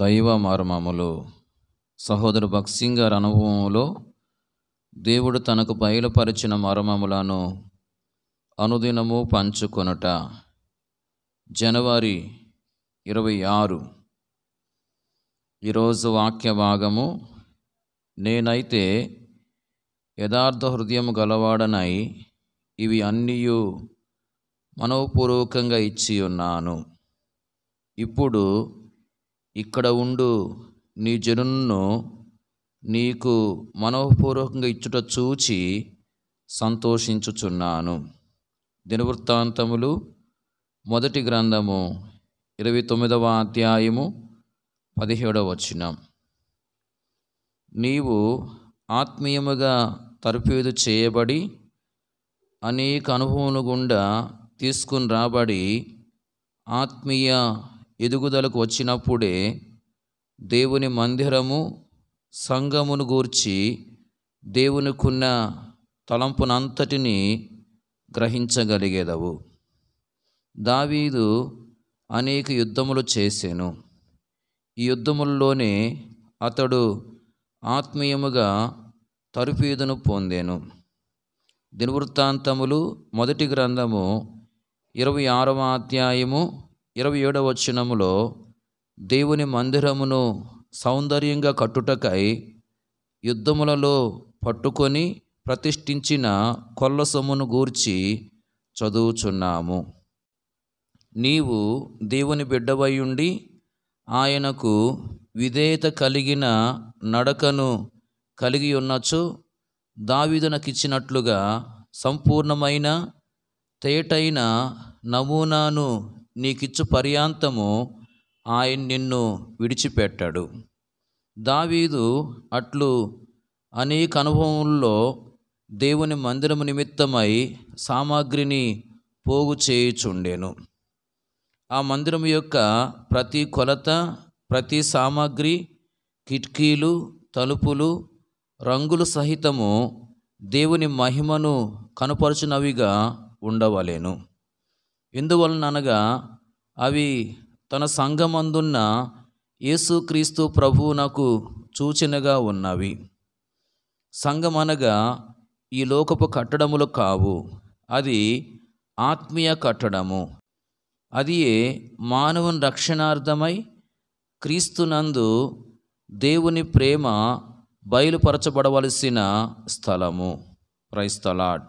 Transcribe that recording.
దైవ మర్మములు సహోదరు భక్సింగ్ గారి అనుభవంలో దేవుడు తనకు బయలుపరిచిన మర్మములను అనుదినము పంచుకొనుట జనవరి ఇరవై ఆరు ఈరోజు వాక్య భాగము నేనైతే యథార్థ హృదయం గలవాడనై ఇవి అన్నీ మనోపూర్వకంగా ఇచ్చి ఉన్నాను ఇప్పుడు ఇక్కడ ఉండు నీ జనును నీకు మనోపూర్వకంగా ఇచ్చుట చూచి సంతోషించుచున్నాను దినవృత్తాంతములు మొదటి గ్రంథము ఇరవై తొమ్మిదవ అధ్యాయము పదిహేడవ వచనం నీవు ఆత్మీయముగా తరఫేదు చేయబడి అనేక అనుభవముల గుండా తీసుకుని రాబడి ఆత్మీయ ఎదుగుదలకు వచ్చినప్పుడే దేవుని మందిరము సంఘమును గూర్చి దేవునికున్న తలంపునంతటిని గ్రహించగలిగేదవు దావీదు అనేక యుద్ధములు చేశాను ఈ యుద్ధముల్లోనే అతడు ఆత్మీయముగా తరుపీదును పొందాను దినవృత్తాంతములు మొదటి గ్రంథము ఇరవై ఆరవ అధ్యాయము ఇరవై ఏడవ వచనములో దేవుని మందిరమును సౌందర్యంగా కట్టుటకై యుద్ధములలో పట్టుకొని ప్రతిష్ఠించిన కొల్ల సొమ్మును గూర్చి చదువుచున్నాము నీవు దేవుని బిడ్డవై ఉండి ఆయనకు విధేయత కలిగిన నడకను కలిగి ఉన్నచు దావిదనకిచ్చినట్లుగా సంపూర్ణమైన తేటైన నమూనాను నీకిచ్చు పర్యాంతము ఆయన నిన్ను విడిచిపెట్టాడు దావీదు అట్లు అనేక అనుభవంలో దేవుని మందిరము నిమిత్తమై సామాగ్రిని పోగు చేయుచుండెను ఆ మందిరం యొక్క ప్రతి కొలత ప్రతి సామాగ్రి కిటికీలు తలుపులు రంగులు సహితము దేవుని మహిమను కనపరచునవిగా ఉండవలేను ఎందువలన అనగా అవి తన సంఘమందున్న యేసుక్రీస్తు ప్రభువునకు సూచనగా ఉన్నవి సంఘం అనగా ఈ లోకపు కట్టడములు కావు అది ఆత్మీయ కట్టడము ఏ మానవుని రక్షణార్థమై క్రీస్తునందు దేవుని ప్రేమ బయలుపరచబడవలసిన స్థలము ప్రైస్తలాడ్